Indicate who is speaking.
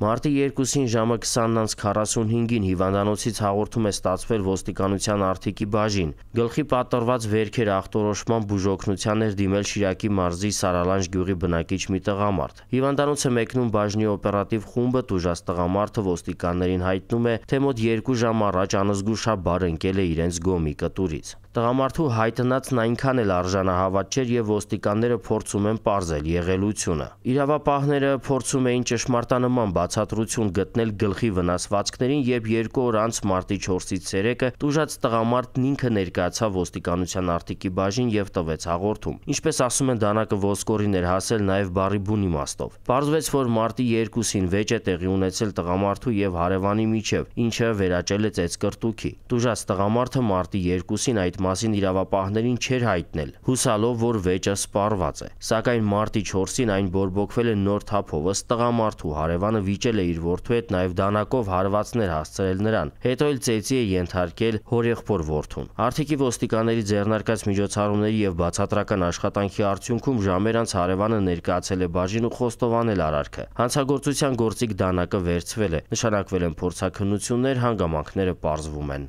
Speaker 1: Մարտի 2-ին ժամը 20:45-ին հիվանդանոցից հաղորդում է ստացվել ոստիկանության արթիկի բաժին։ Գլխի պատրված վերքեր ախտորոշման բուժօգնության էր դիմել Շիրակի մարզի Սարալանջ գյուղի բնակիչ մի տղամարդ։ Հիվանդանոց է մեկնում բաժնի օպերատիվ խումբը դժուժած տղամարդը ոստիկաններին հայտնում է, թե մոտ 2 ժամ առաջ անզգուշաբար ընկել է իրենց գոմի կտուրից։ Տղամարդու հայտնածն այնքան էլ արժանահավատ չէր եւ ոստիկանները փորձում են parzել եղելությունը։ Իրավապահները փորձում էին ճշմարտանման բաց բացատրություն գտնել գլխի վնասվածքներին, երբ 2 օր անց մարտի 4-ից ցերեկը տուժած տղամարդն ինքը ներկայացավ ոստիկանության արտիկի բաժին եւ տվեց հաղորդում։ Ինչպես ասում են, դանակը ոսկորին էր հասել նաեւ բարիբուն իմաստով։ Պարզվեց, որ մարտի 2-ին վեճ է տեղի ունեցել տղամարդու եւ հարևանի միջև, ինչը վերաճել է ծեցկրտուքի։ Տուժած տղամարդը մարտի 2-ին այդ մասին իրավապահներին չէր հայտնել, հուսալով, որ վեճը սպառված է։ Սակայն մարտի 4-ին այն բորբոքվել է նոր թափով, ըստ տղամարդու հարևանը վիճ վիճել է իր որդու հետ, նաև դանակով հարվածներ հասցրել նրան։ Հետո էլ ծեծի է ենթարկել հորեղբոր որդուն։ Արթիկի ոստիկանների ձեռնարկած միջոցառումների եւ բացատրական աշխատանքի արդյունքում ժամեր անց հարևանը ներկայացել է բաժին ու խոստովանել արարքը։ Հանցագործության գործիք դանակը վերցվել է։ Նշանակվել են փորձակնություններ, հանգամանքները պարզվում են։